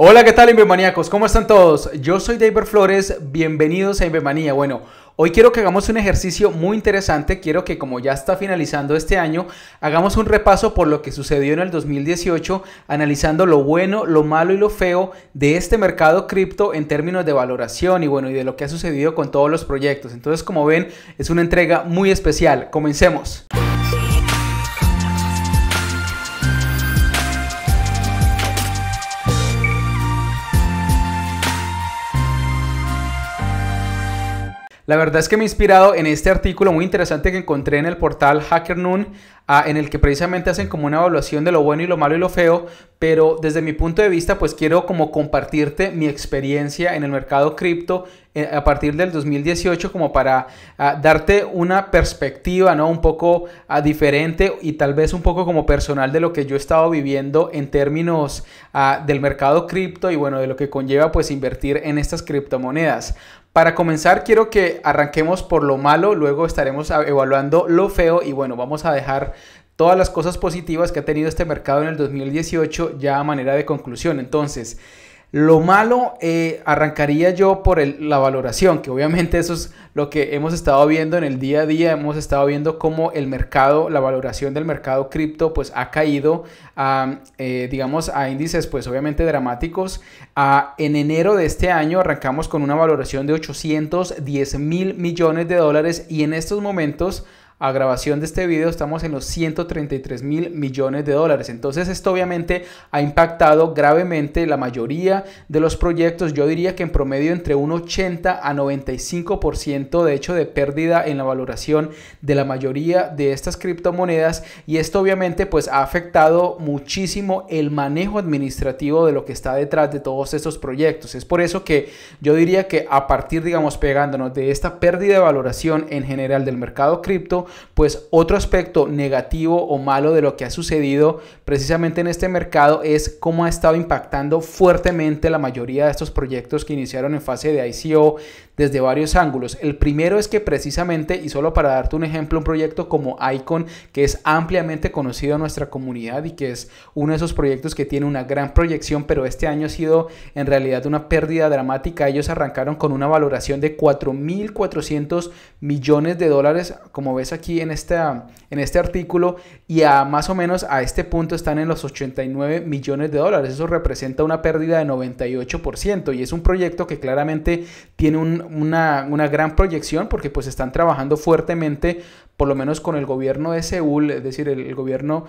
Hola, ¿qué tal, Invermaníacos? ¿Cómo están todos? Yo soy David Flores, bienvenidos a Invermanía. Bueno, hoy quiero que hagamos un ejercicio muy interesante. Quiero que, como ya está finalizando este año, hagamos un repaso por lo que sucedió en el 2018, analizando lo bueno, lo malo y lo feo de este mercado cripto en términos de valoración y bueno, y de lo que ha sucedido con todos los proyectos. Entonces, como ven, es una entrega muy especial. Comencemos. La verdad es que me he inspirado en este artículo muy interesante que encontré en el portal HackerNoon, ah, en el que precisamente hacen como una evaluación de lo bueno y lo malo y lo feo, pero desde mi punto de vista pues quiero como compartirte mi experiencia en el mercado cripto eh, a partir del 2018 como para ah, darte una perspectiva, ¿no? Un poco ah, diferente y tal vez un poco como personal de lo que yo he estado viviendo en términos del mercado cripto y bueno, de lo que conlleva pues invertir en estas criptomonedas. Para comenzar, quiero que arranquemos por lo malo, luego estaremos evaluando lo feo y bueno, vamos a dejar todas las cosas positivas que ha tenido este mercado en el 2018 ya a manera de conclusión. Entonces, lo malo eh, arrancaría yo por la valoración, que obviamente eso es lo que hemos estado viendo en el día a día, hemos estado viendo cómo el mercado, la valoración del mercado cripto pues ha caído a, eh, digamos, a índices pues obviamente dramáticos. en enero de este año arrancamos con una valoración de 810 mil millones de dólares y en estos momentos a grabación de este video estamos en los 133 mil millones de dólares. Entonces esto obviamente ha impactado gravemente la mayoría de los proyectos. Yo diría que en promedio entre un 80 a 95% de hecho de pérdida en la valoración de la mayoría de estas criptomonedas. Y esto obviamente pues ha afectado muchísimo el manejo administrativo de lo que está detrás de todos estos proyectos. Es por eso que yo diría que a partir digamos pegándonos de esta pérdida de valoración en general del mercado cripto, pues otro aspecto negativo o malo de lo que ha sucedido precisamente en este mercado es cómo ha estado impactando fuertemente la mayoría de estos proyectos que iniciaron en fase de ICO, desde varios ángulos. El primero es que precisamente, y solo para darte un ejemplo, un proyecto como Icon, que es ampliamente conocido en nuestra comunidad y que es uno de esos proyectos que tiene una gran proyección, pero este año ha sido en realidad una pérdida dramática. Ellos arrancaron con una valoración de 4.400 millones de dólares, como ves aquí en, esta, en este artículo, y a más o menos a este punto están en los 89 millones de dólares. Eso representa una pérdida de 98% y es un proyecto que claramente tiene un, una, gran proyección porque pues están trabajando fuertemente, por lo menos con el gobierno de Seúl, es decir, el, gobierno...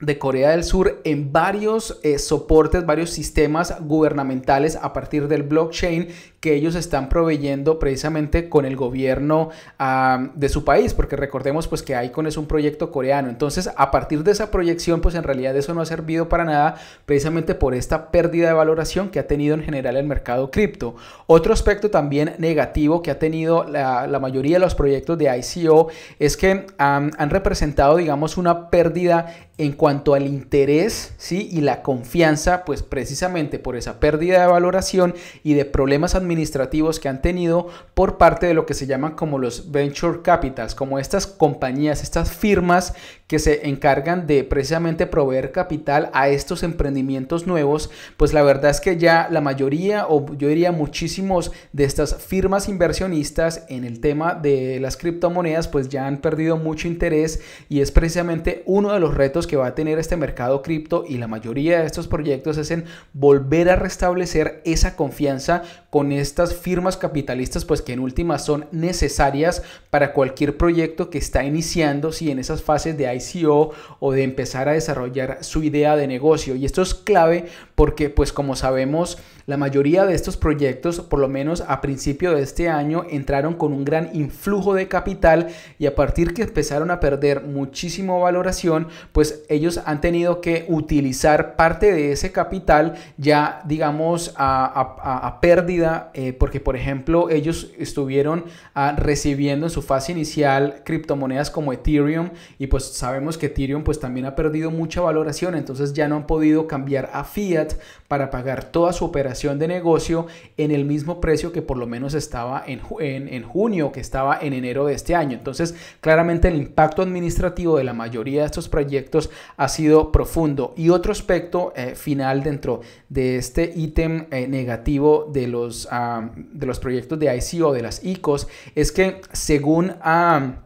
de Corea del Sur en varios eh, soportes, varios sistemas gubernamentales a partir del blockchain que ellos están proveyendo precisamente con el gobierno ah, de su país, porque recordemos pues que ICON es un proyecto coreano. Entonces, a partir de esa proyección, pues en realidad eso no ha servido para nada, precisamente por esta pérdida de valoración que ha tenido en general el mercado cripto. Otro aspecto también negativo que ha tenido la, mayoría de los proyectos de ICO es que han representado, digamos, una pérdida en cuanto al interés ¿sí? y la confianza, pues precisamente por esa pérdida de valoración y de problemas administrativos administrativos que han tenido por parte de lo que se llaman como los venture capitals, como estas compañías, estas firmas que se encargan de precisamente proveer capital a estos emprendimientos nuevos, pues la verdad es que ya la mayoría o yo diría muchísimos de estas firmas inversionistas en el tema de las criptomonedas pues ya han perdido mucho interés y es precisamente uno de los retos que va a tener este mercado cripto y la mayoría de estos proyectos es en volver a restablecer esa confianza con estas firmas capitalistas pues que en últimas son necesarias para cualquier proyecto que está iniciando si en esas fases de ahí o de empezar a desarrollar su idea de negocio. Y esto es clave porque pues como sabemos, la mayoría de estos proyectos, por lo menos a principio de este año, entraron con un gran influjo de capital y a partir que empezaron a perder muchísimo valoración, pues ellos han tenido que utilizar parte de ese capital ya, digamos, a, a, pérdida, eh, porque por ejemplo ellos estuvieron ah, recibiendo en su fase inicial criptomonedas como Ethereum y pues sabemos que Ethereum pues también ha perdido mucha valoración, entonces ya no han podido cambiar a fiat para pagar toda su operación de negocio en el mismo precio que por lo menos estaba en, junio, que estaba en enero de este año. Entonces, claramente el impacto administrativo de la mayoría de estos proyectos ha sido profundo. Y otro aspecto eh, final dentro de este ítem eh, negativo de los, ah, de los proyectos de ICO, de las ICOs, es que según... Ah,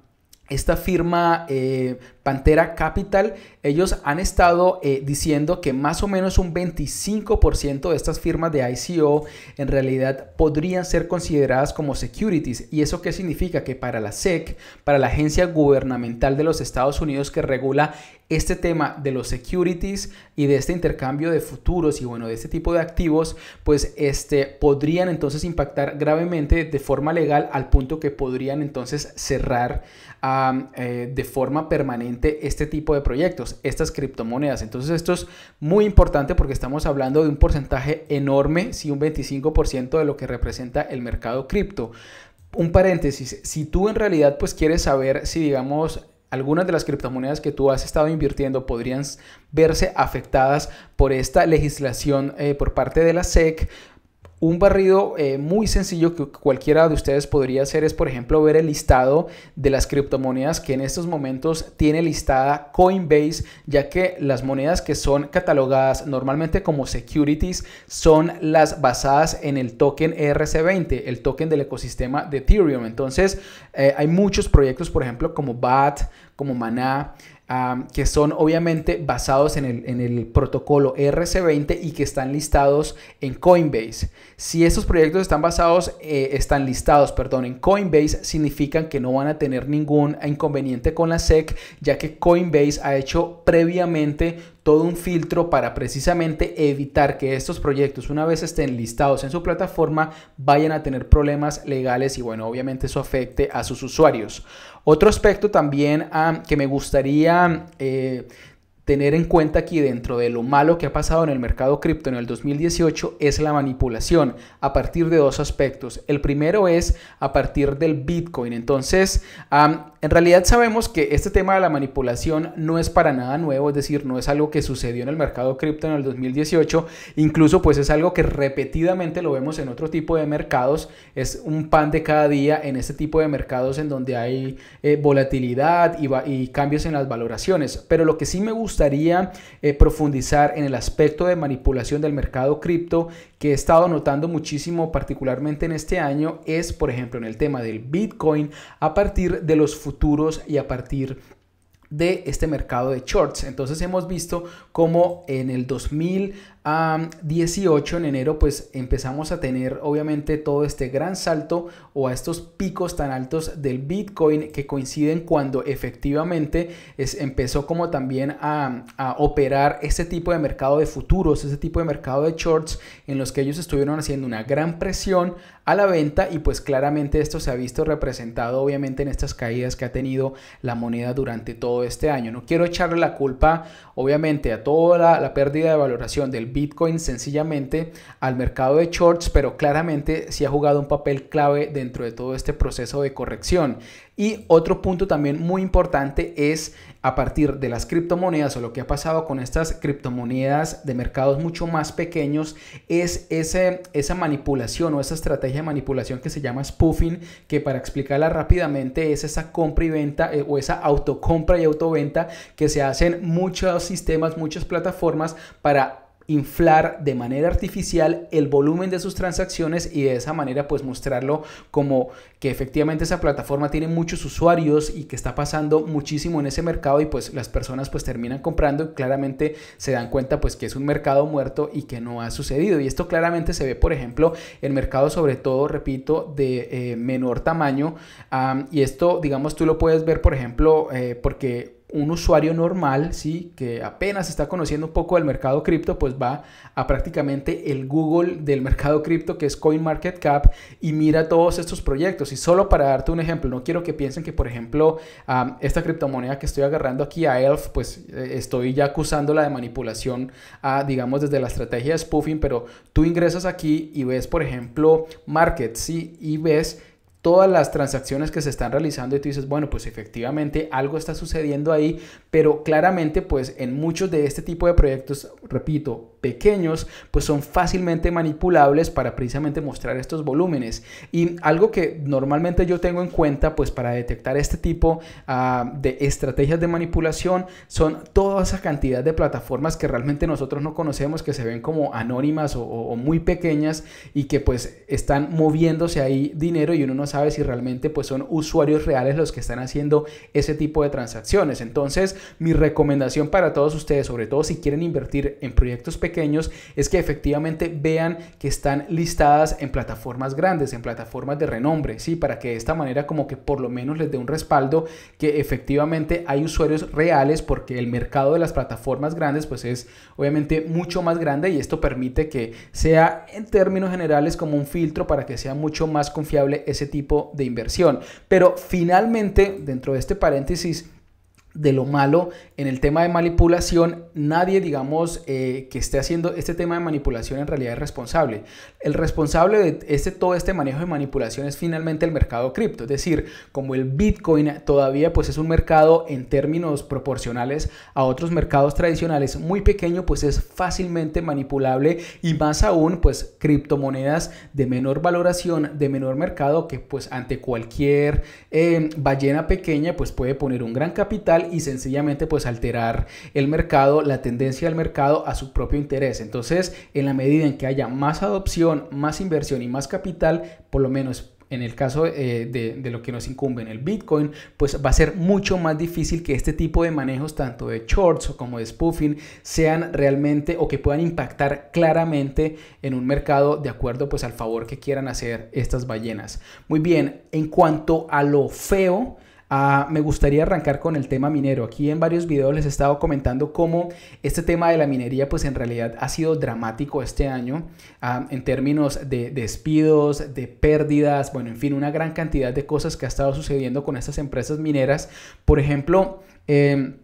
esta firma eh, Pantera Capital, ellos han estado eh, diciendo que más o menos un 25% de estas firmas de ICO en realidad podrían ser consideradas como securities. ¿Y eso qué significa? Que para la SEC, para la agencia gubernamental de los Estados Unidos que regula este tema de los securities y de este intercambio de futuros y bueno, de este tipo de activos, pues este, podrían entonces impactar gravemente de forma legal al punto que podrían entonces cerrar eh, de forma permanente este tipo de proyectos, estas criptomonedas. Entonces esto es muy importante porque estamos hablando de un porcentaje enorme, si un 25% de lo que representa el mercado cripto. Un paréntesis, si tú en realidad pues quieres saber si digamos algunas de las criptomonedas que tú has estado invirtiendo podrían verse afectadas por esta legislación eh, por parte de la SEC un barrido eh, muy sencillo que cualquiera de ustedes podría hacer es, por ejemplo, ver el listado de las criptomonedas que en estos momentos tiene listada Coinbase, ya que las monedas que son catalogadas normalmente como securities son las basadas en el token ERC20, el token del ecosistema de Ethereum. Entonces, eh, hay muchos proyectos, por ejemplo, como BAT, como MANA, que son obviamente basados en el, protocolo RC20 y que están listados en Coinbase. Si estos proyectos están basados, eh, están listados, perdón, en Coinbase, significan que no van a tener ningún inconveniente con la SEC, ya que Coinbase ha hecho previamente todo un filtro para precisamente evitar que estos proyectos, una vez estén listados en su plataforma, vayan a tener problemas legales y bueno, obviamente eso afecte a sus usuarios. Otro aspecto también ah, que me gustaría eh, tener en cuenta aquí dentro de lo malo que ha pasado en el mercado cripto en el 2018 es la manipulación a partir de dos aspectos. El primero es a partir del Bitcoin. Entonces, en realidad sabemos que este tema de la manipulación no es para nada nuevo, es decir, no es algo que sucedió en el mercado cripto en el 2018, incluso pues es algo que repetidamente lo vemos en otro tipo de mercados, es un pan de cada día en este tipo de mercados en donde hay eh, volatilidad y, y cambios en las valoraciones. Pero lo que sí me gusta gustaría eh, profundizar en el aspecto de manipulación del mercado cripto que he estado notando muchísimo particularmente en este año es, por ejemplo, en el tema del Bitcoin a partir de los futuros y a partir de este mercado de shorts. Entonces hemos visto cómo en el 2018, en enero, pues empezamos a tener obviamente todo este gran salto o a estos picos tan altos del Bitcoin que coinciden cuando efectivamente es, empezó como también a, a operar este tipo de mercado de futuros, este tipo de mercado de shorts en los que ellos estuvieron haciendo una gran presión a la venta y pues claramente esto se ha visto representado obviamente en estas caídas que ha tenido la moneda durante todo este año. No quiero echarle la culpa, obviamente, a toda la, la pérdida de valoración del Bitcoin sencillamente al mercado de shorts, pero claramente sí ha jugado un papel clave dentro de todo este proceso de corrección. Y otro punto también muy importante es a partir de las criptomonedas o lo que ha pasado con estas criptomonedas de mercados mucho más pequeños es ese, esa manipulación o esa estrategia de manipulación que se llama spoofing, que para explicarla rápidamente es esa compra y venta eh, o esa autocompra y autoventa que se hacen muchos sistemas, muchas plataformas para inflar de manera artificial el volumen de sus transacciones y de esa manera pues mostrarlo como que efectivamente esa plataforma tiene muchos usuarios y que está pasando muchísimo en ese mercado y pues las personas pues terminan comprando y claramente se dan cuenta pues que es un mercado muerto y que no ha sucedido y esto claramente se ve por ejemplo en mercado sobre todo repito de eh, menor tamaño y esto digamos tú lo puedes ver por ejemplo eh, porque un usuario normal, ¿sí? que apenas está conociendo un poco del mercado cripto, pues va a prácticamente el Google del mercado cripto, que es CoinMarketCap, y mira todos estos proyectos. Y solo para darte un ejemplo, no quiero que piensen que, por ejemplo, esta criptomoneda que estoy agarrando aquí a ELF, pues eh, estoy ya acusándola de manipulación, digamos, desde la estrategia de spoofing, pero tú ingresas aquí y ves, por ejemplo, Market, ¿sí? y ves todas las transacciones que se están realizando y tú dices, bueno, pues efectivamente algo está sucediendo ahí, pero claramente pues en muchos de este tipo de proyectos, repito, pequeños, pues son fácilmente manipulables para precisamente mostrar estos volúmenes. Y algo que normalmente yo tengo en cuenta, pues para detectar este tipo ah, de estrategias de manipulación, son toda esa cantidad de plataformas que realmente nosotros no conocemos, que se ven como anónimas o, o muy pequeñas y que pues están moviéndose ahí dinero y uno no sabe si realmente pues son usuarios reales los que están haciendo ese tipo de transacciones. Entonces, mi recomendación para todos ustedes, sobre todo si quieren invertir en proyectos pequeños, es que efectivamente vean que están listadas en plataformas grandes, en plataformas de renombre, ¿sí? Para que de esta manera como que por lo menos les dé un respaldo que efectivamente hay usuarios reales porque el mercado de las plataformas grandes pues es obviamente mucho más grande y esto permite que sea en términos generales como un filtro para que sea mucho más confiable ese tipo de inversión. Pero finalmente, dentro de este paréntesis, de lo malo en el tema de manipulación, nadie, digamos, eh, que esté haciendo este tema de manipulación en realidad es responsable. El responsable de este, todo este manejo de manipulación es finalmente el mercado cripto, es decir, como el Bitcoin todavía pues es un mercado en términos proporcionales a otros mercados tradicionales muy pequeño, pues es fácilmente manipulable y más aún pues criptomonedas de menor valoración, de menor mercado que pues ante cualquier eh, ballena pequeña pues puede poner un gran capital y sencillamente pues alterar el mercado, la tendencia del mercado a su propio interés. Entonces, en la medida en que haya más adopción, más inversión y más capital, por lo menos en el caso eh, de, lo que nos incumbe en el Bitcoin, pues va a ser mucho más difícil que este tipo de manejos, tanto de shorts como de spoofing, sean realmente o que puedan impactar claramente en un mercado de acuerdo pues al favor que quieran hacer estas ballenas. Muy bien, en cuanto a lo feo, Ah, me gustaría arrancar con el tema minero. Aquí en varios videos les he estado comentando cómo este tema de la minería pues en realidad ha sido dramático este año ah, en términos de despidos, de pérdidas, bueno, en fin, una gran cantidad de cosas que ha estado sucediendo con estas empresas mineras. Por ejemplo, em,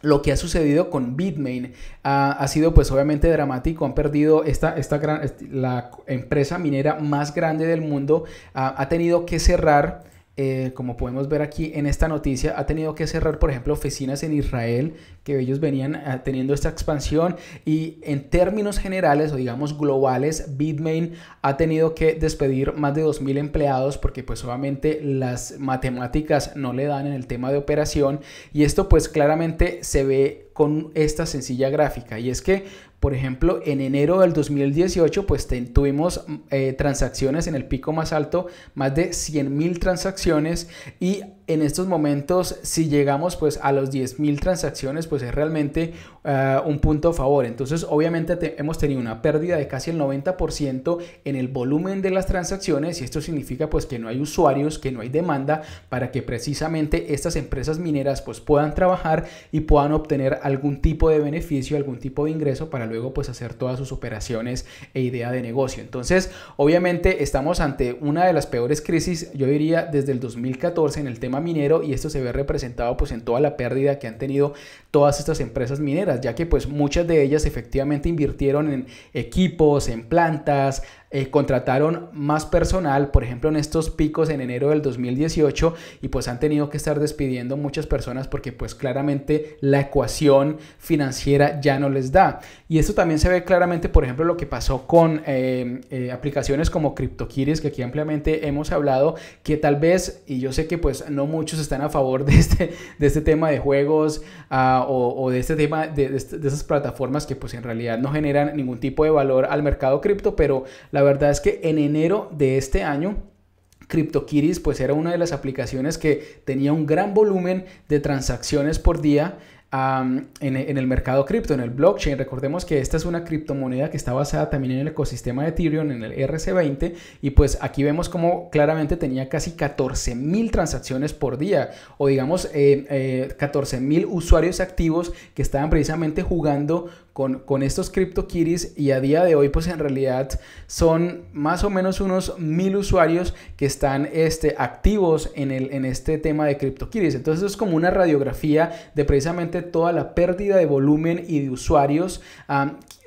lo que ha sucedido con Bitmain ah, ha, sido pues obviamente dramático. Han perdido esta, esta gran, la empresa minera más grande del mundo. ha tenido que cerrar eh, como podemos ver aquí en esta noticia, ha tenido que cerrar, por ejemplo, oficinas en Israel, que ellos venían ah, teniendo esta expansión. Y en términos generales o digamos globales, Bitmain ha tenido que despedir más de 2.000 empleados porque pues obviamente las matemáticas no le dan en el tema de operación. Y esto pues claramente se ve con esta sencilla gráfica. Y es que por ejemplo, en enero del 2018, pues tuvimos eh, transacciones en el pico más alto, más de 100.000 transacciones y en estos momentos, si llegamos pues a los 10.000 transacciones, pues es realmente eh, un punto a favor. Entonces, obviamente hemos tenido una pérdida de casi el 90% en el volumen de las transacciones y esto significa pues que no hay usuarios, que no hay demanda para que precisamente estas empresas mineras pues puedan trabajar y puedan obtener algún tipo de beneficio, algún tipo de ingreso para luego pues hacer todas sus operaciones e idea de negocio. Entonces, obviamente estamos ante una de las peores crisis, yo diría desde el 2014 en el tema minero y esto se ve representado pues en toda la pérdida que han tenido todas estas empresas mineras, ya que pues muchas de ellas efectivamente invirtieron en equipos, en plantas, eh, contrataron más personal, por ejemplo en estos picos en enero del 2018 y pues han tenido que estar despidiendo muchas personas porque pues claramente la ecuación financiera ya no les da. Y esto también se ve claramente, por ejemplo, lo que pasó con eh, eh, aplicaciones como CryptoKitties, que aquí ampliamente hemos hablado, que tal vez, y yo sé que pues no muchos están a favor de este, de este tema de juegos ah, o, de este tema de, esas plataformas que pues en realidad no generan ningún tipo de valor al mercado cripto, pero la la verdad es que en enero de este año CryptoKiris pues era una de las aplicaciones que tenía un gran volumen de transacciones por día en, el mercado cripto, en el blockchain. Recordemos que esta es una criptomoneda que está basada también en el ecosistema de Ethereum, en el RC20 y pues aquí vemos como claramente tenía casi 14 mil transacciones por día o digamos 14 eh, eh, mil usuarios activos que estaban precisamente jugando con, estos CryptoKitties y a día de hoy pues en realidad son más o menos unos mil usuarios que están este, activos en, el, en este tema de CryptoKitties. Entonces es como una radiografía de precisamente toda la pérdida de volumen y de usuarios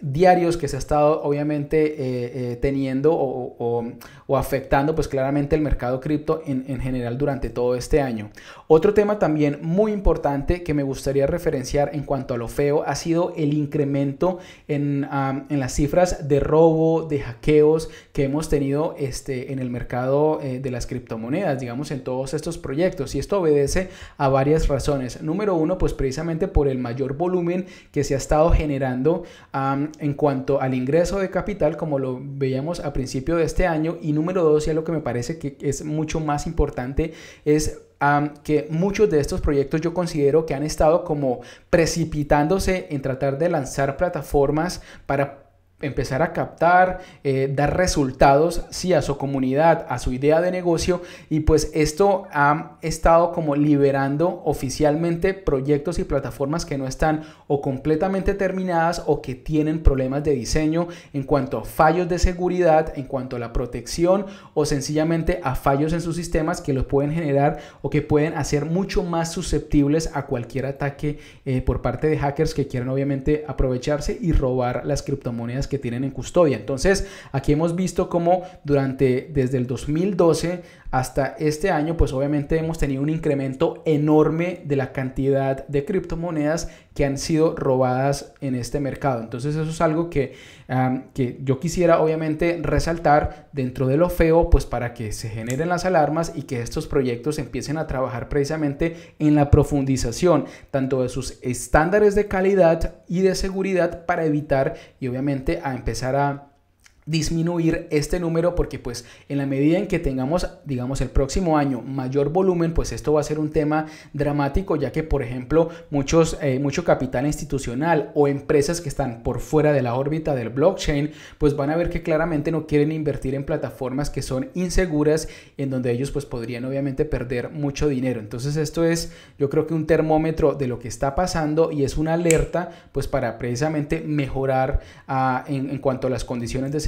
diarios que se ha estado obviamente eh, eh, teniendo o, afectando pues claramente el mercado cripto en, general durante todo este año. Otro tema también muy importante que me gustaría referenciar en cuanto a lo feo ha sido el incremento en, las cifras de robo, de hackeos que hemos tenido este, en el mercado eh, de las criptomonedas, digamos en todos estos proyectos y esto obedece a varias razones. Número uno pues precisamente por el mayor volumen que se ha estado generando en cuanto al ingreso de capital, como lo veíamos a principio de este año. Y número dos, y lo que me parece que es mucho más importante, es que muchos de estos proyectos yo considero que han estado como precipitándose en tratar de lanzar plataformas para empezar a captar, eh, dar resultados, sí, a su comunidad, a su idea de negocio. Y pues esto ha estado como liberando oficialmente proyectos y plataformas que no están o completamente terminadas o que tienen problemas de diseño en cuanto a fallos de seguridad, en cuanto a la protección o sencillamente a fallos en sus sistemas que los pueden generar o que pueden hacer mucho más susceptibles a cualquier ataque eh, por parte de hackers que quieren obviamente aprovecharse y robar las criptomonedas que tienen en custodia. Entonces, aquí hemos visto cómo durante desde el 2012 hasta este año, pues obviamente hemos tenido un incremento enorme de la cantidad de criptomonedas que han sido robadas en este mercado. Entonces eso es algo que, que yo quisiera obviamente resaltar dentro de lo feo, pues para que se generen las alarmas y que estos proyectos empiecen a trabajar precisamente en la profundización tanto de sus estándares de calidad y de seguridad para evitar y obviamente a empezar a disminuir este número porque pues en la medida en que tengamos digamos el próximo año mayor volumen pues esto va a ser un tema dramático ya que por ejemplo muchos eh, mucho capital institucional o empresas que están por fuera de la órbita del blockchain pues van a ver que claramente no quieren invertir en plataformas que son inseguras en donde ellos pues podrían obviamente perder mucho dinero entonces esto es yo creo que un termómetro de lo que está pasando y es una alerta pues para precisamente mejorar ah, en, cuanto a las condiciones de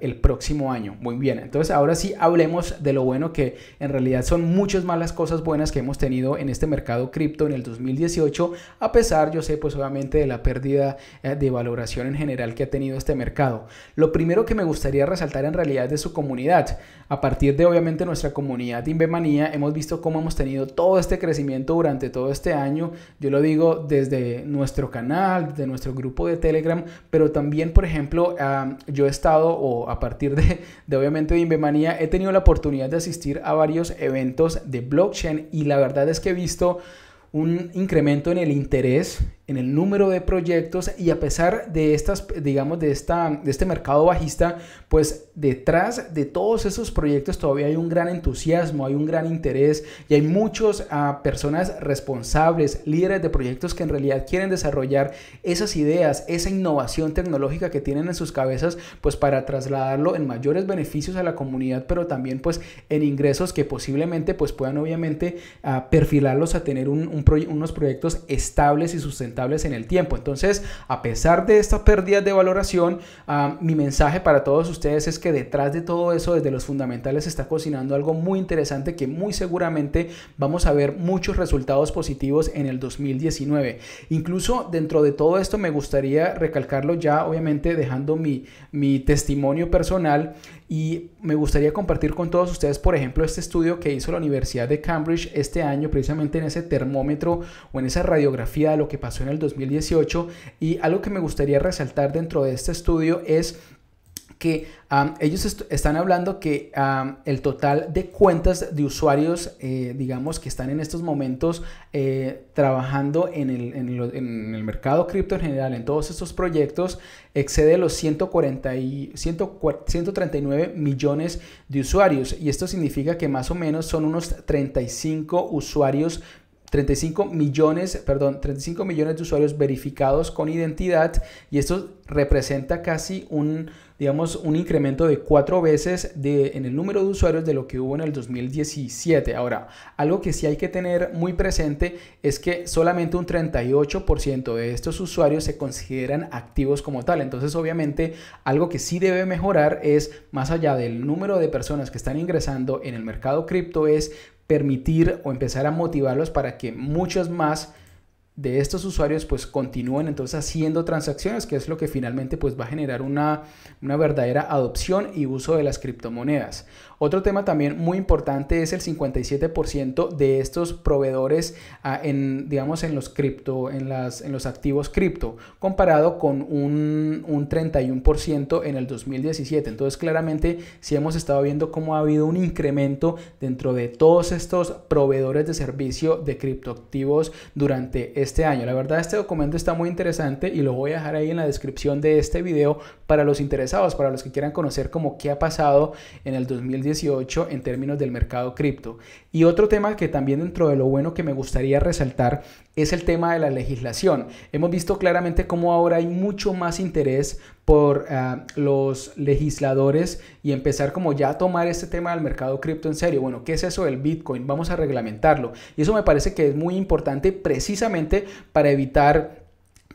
el próximo año. Muy bien, entonces ahora sí hablemos de lo bueno que en realidad son muchas más las cosas buenas que hemos tenido en este mercado cripto en el 2018, a pesar, yo sé, pues obviamente de la pérdida eh, de valoración en general que ha tenido este mercado. Lo primero que me gustaría resaltar en realidad de su comunidad. A partir de obviamente nuestra comunidad de manía hemos visto cómo hemos tenido todo este crecimiento durante todo este año. Yo lo digo desde nuestro canal, de nuestro grupo de Telegram, pero también, por ejemplo, yo he estado o a partir de, obviamente de Inbemania, he tenido la oportunidad de asistir a varios eventos de blockchain y la verdad es que he visto un incremento en el interés en el número de proyectos y a pesar de estas, digamos, de, esta, de este mercado bajista, pues detrás de todos esos proyectos todavía hay un gran entusiasmo, hay un gran interés y hay muchos ah, personas responsables, líderes de proyectos que en realidad quieren desarrollar esas ideas, esa innovación tecnológica que tienen en sus cabezas, pues para trasladarlo en mayores beneficios a la comunidad, pero también pues en ingresos que posiblemente pues puedan obviamente ah, perfilarlos a tener un, unos proyectos estables y sustentables en el tiempo. Entonces, a pesar de estas pérdidas de valoración, ah, mi mensaje para todos ustedes es que detrás de todo eso, desde los fundamentales, se está cocinando algo muy interesante que muy seguramente vamos a ver muchos resultados positivos en el 2019. Incluso dentro de todo esto me gustaría recalcarlo ya, obviamente dejando mi, mi testimonio personal y me gustaría compartir con todos ustedes, por ejemplo, este estudio que hizo la Universidad de Cambridge este año, precisamente en ese termómetro o en esa radiografía de lo que pasó en el 2018. Y algo que me gustaría resaltar dentro de este estudio es que ellos están hablando que el total de cuentas de usuarios, eh, digamos, que están en estos momentos eh, trabajando en el, mercado cripto en general, en todos estos proyectos, excede los 140 139 millones de usuarios. Y esto significa que más o menos son unos 35 usuarios 35 millones, perdón, 35 millones de usuarios verificados con identidad y esto representa casi un digamos, un incremento de cuatro veces de, en el número de usuarios de lo que hubo en el 2017. Ahora, algo que sí hay que tener muy presente es que solamente un 38% de estos usuarios se consideran activos como tal. Entonces, obviamente, algo que sí debe mejorar es, más allá del número de personas que están ingresando en el mercado cripto, es permitir o empezar a motivarlos para que muchas más de estos usuarios pues continúen entonces haciendo transacciones, que es lo que finalmente pues va a generar una, una verdadera adopción y uso de las criptomonedas. Otro tema también muy importante es el 57% de estos proveedores ah, en, digamos, en los cripto, en, las, en los activos cripto, comparado con un, un 31% en el 2017. Entonces, claramente, si hemos estado viendo cómo ha habido un incremento dentro de todos estos proveedores de servicio de criptoactivos durante este año. La verdad este documento está muy interesante y lo voy a dejar ahí en la descripción de este video para los interesados, para los que quieran conocer como qué ha pasado en el 2018 en términos del mercado cripto. Y otro tema que también dentro de lo bueno que me gustaría resaltar es el tema de la legislación. Hemos visto claramente cómo ahora hay mucho más interés por ah, los legisladores y empezar como ya a tomar este tema del mercado cripto en serio. Bueno, ¿qué es eso del Bitcoin? Vamos a reglamentarlo. Y eso me parece que es muy importante precisamente para evitar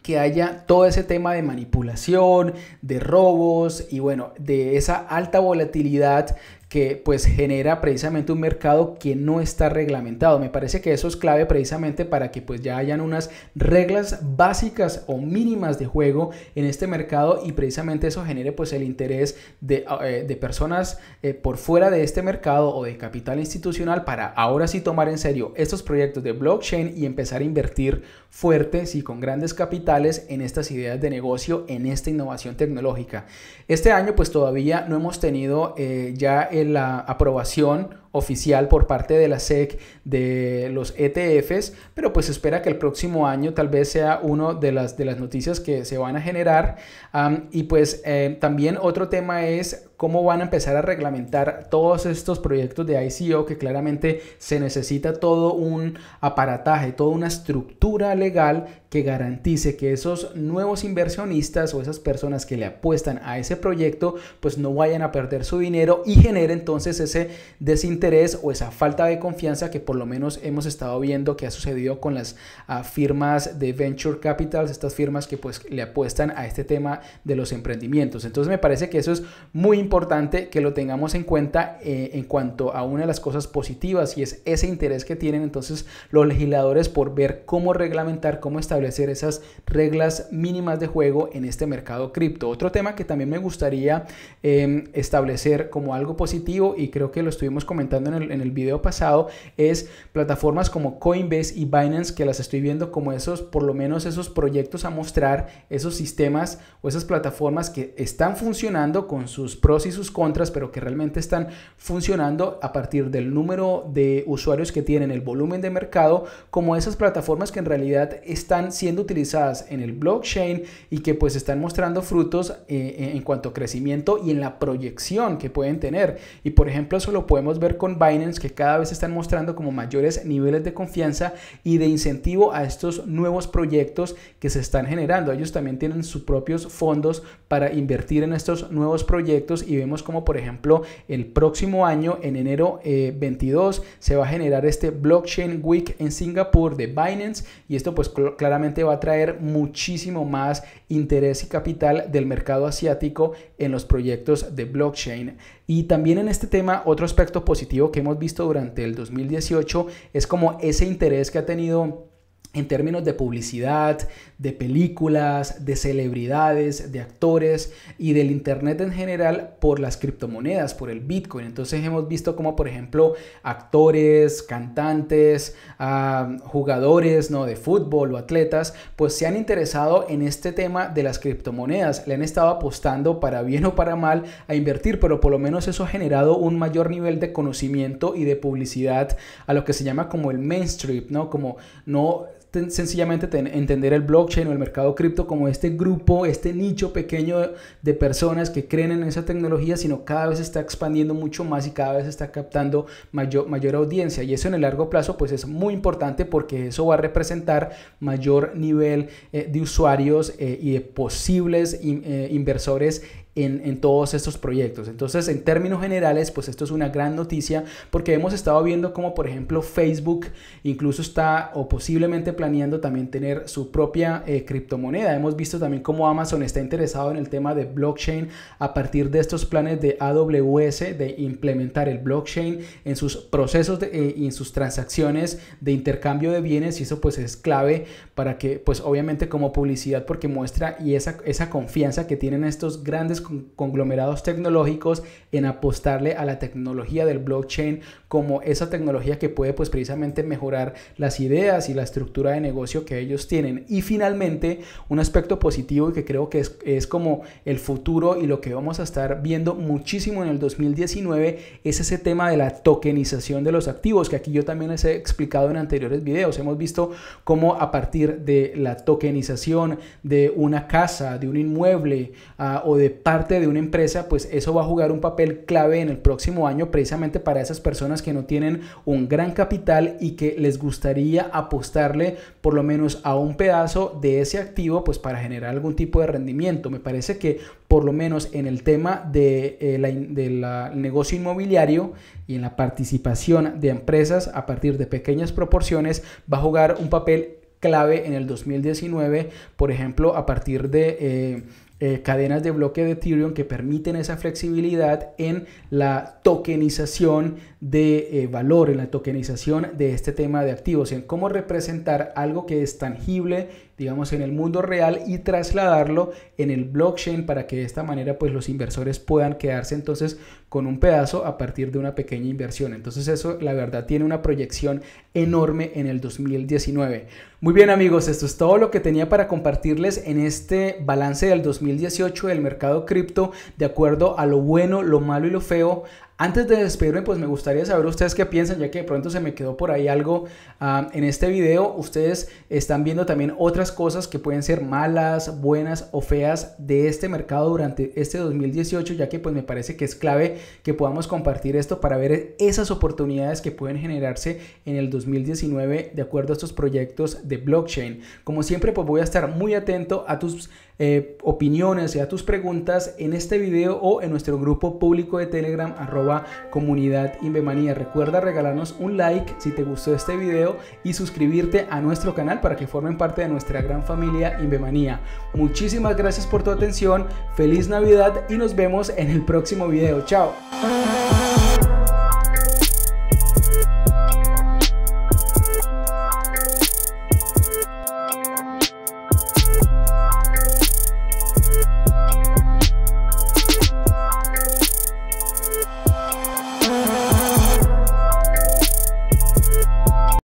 que haya todo ese tema de manipulación, de robos y bueno, de esa alta volatilidad que pues genera precisamente un mercado que no está reglamentado. Me parece que eso es clave precisamente para que pues ya hayan unas reglas básicas o mínimas de juego en este mercado y precisamente eso genere pues el interés de, eh, personas eh, por fuera de este mercado o de capital institucional para ahora sí tomar en serio estos proyectos de blockchain y empezar a invertir fuertes y con grandes capitales en estas ideas de negocio, en esta innovación tecnológica. Este año pues todavía no hemos tenido eh, ya el la aprobación oficial por parte de la SEC de los ETFs, pero pues espera que el próximo año tal vez sea una de las, de las noticias que se van a generar. y pues eh, también otro tema es cómo van a empezar a reglamentar todos estos proyectos de ICO que claramente se necesita todo un aparataje, toda una estructura legal que garantice que esos nuevos inversionistas o esas personas que le apuestan a ese proyecto pues no vayan a perder su dinero y genere entonces ese desinterés interés o esa falta de confianza que por lo menos hemos estado viendo que ha sucedido con las ah, firmas de venture capitals, estas firmas que pues le apuestan a este tema de los emprendimientos. Entonces me parece que eso es muy importante que lo tengamos en cuenta eh, en cuanto a una de las cosas positivas y es ese interés que tienen entonces los legisladores por ver cómo reglamentar, cómo establecer esas reglas mínimas de juego en este mercado cripto. Otro tema que también me gustaría em, establecer como algo positivo y creo que lo estuvimos comentando en el, video pasado, es plataformas como Coinbase y Binance, que las estoy viendo como esos, por lo menos esos proyectos a mostrar, esos sistemas o esas plataformas que están funcionando con sus pros y sus contras, pero que realmente están funcionando a partir del número de usuarios que tienen, el volumen de mercado, como esas plataformas que en realidad están siendo utilizadas en el blockchain y que pues están mostrando frutos eh, en cuanto a crecimiento y en la proyección que pueden tener. Y por ejemplo, eso lo podemos ver con Binance que cada vez están mostrando como mayores niveles de confianza y de incentivo a estos nuevos proyectos que se están generando. Ellos también tienen sus propios fondos para invertir en estos nuevos proyectos y vemos como por ejemplo el próximo año en enero 22 eh, se va a generar este Blockchain Week en Singapur de Binance y esto pues claramente va a traer muchísimo más interés y capital del mercado asiático en los proyectos de blockchain. Y también en este tema otro aspecto positivo que hemos visto durante el 2018 es como ese interés que ha tenido en términos de publicidad, de películas, de celebridades, de actores y del Internet en general por las criptomonedas, por el Bitcoin. Entonces hemos visto como, por ejemplo, actores, cantantes, ah, jugadores ¿no? de fútbol o atletas, pues se han interesado en este tema de las criptomonedas. Le han estado apostando para bien o para mal a invertir, pero por lo menos eso ha generado un mayor nivel de conocimiento y de publicidad a lo que se llama como el mainstream, ¿no? Como no sencillamente entender el blockchain o el mercado cripto como este grupo, este nicho pequeño de, personas que creen en esa tecnología, sino cada vez está expandiendo mucho más y cada vez está captando mayor, mayor audiencia. Y eso en el largo plazo pues es muy importante porque eso va a representar mayor nivel eh, de usuarios eh, y de posibles eh, inversores en, todos estos proyectos. Entonces, en términos generales, pues esto es una gran noticia porque hemos estado viendo como, por ejemplo, Facebook incluso está o posiblemente planeando también tener su propia eh, criptomoneda. Hemos visto también cómo Amazon está interesado en el tema de blockchain a partir de estos planes de AWS de implementar el blockchain en sus procesos eh, y en sus transacciones de intercambio de bienes y eso pues es clave para que pues obviamente como publicidad porque muestra y esa, esa confianza que tienen estos grandes conglomerados tecnológicos en apostarle a la tecnología del blockchain como esa tecnología que puede pues precisamente mejorar las ideas y la estructura de negocio que ellos tienen. Y finalmente, un aspecto positivo que creo que es, como el futuro y lo que vamos a estar viendo muchísimo en el 2019 es ese tema de la tokenización de los activos, que aquí yo también les he explicado en anteriores videos. Hemos visto cómo a partir de la tokenización de una casa, de un inmueble ah, o de parte de una empresa, pues eso va a jugar un papel clave en el próximo año precisamente para esas personas que no tienen un gran capital y que les gustaría apostarle por lo menos a un pedazo de ese activo pues para generar algún tipo de rendimiento. Me parece que por lo menos en el tema de, eh, la, negocio inmobiliario y en la participación de empresas a partir de pequeñas proporciones va a jugar un papel clave en el 2019, por ejemplo, a partir de eh, eh, cadenas de bloque de Ethereum que permiten esa flexibilidad en la tokenización de eh, valor, en la tokenización de este tema de activos, en cómo representar algo que es tangible, digamos, en el mundo real y trasladarlo en el blockchain para que de esta manera pues los inversores puedan quedarse entonces con un pedazo a partir de una pequeña inversión. Entonces eso la verdad tiene una proyección enorme en el 2019. Muy bien amigos, esto es todo lo que tenía para compartirles en este balance del 2019 18 del mercado cripto de acuerdo a lo bueno, lo malo y lo feo antes de despedirme, pues me gustaría saber ustedes qué piensan, ya que de pronto se me quedó por ahí algo ah, en este video. Ustedes están viendo también otras cosas que pueden ser malas, buenas o feas de este mercado durante este 2018, ya que pues me parece que es clave que podamos compartir esto para ver esas oportunidades que pueden generarse en el 2019 de acuerdo a estos proyectos de blockchain. Como siempre, pues voy a estar muy atento a tus eh, opiniones y a tus preguntas en este video o en nuestro grupo público de Telegram comunidad Inbemanía, Recuerda regalarnos un like si te gustó este video y suscribirte a nuestro canal para que formen parte de nuestra gran familia Inbemanía. Muchísimas gracias por tu atención, feliz Navidad y nos vemos en el próximo video. Chao.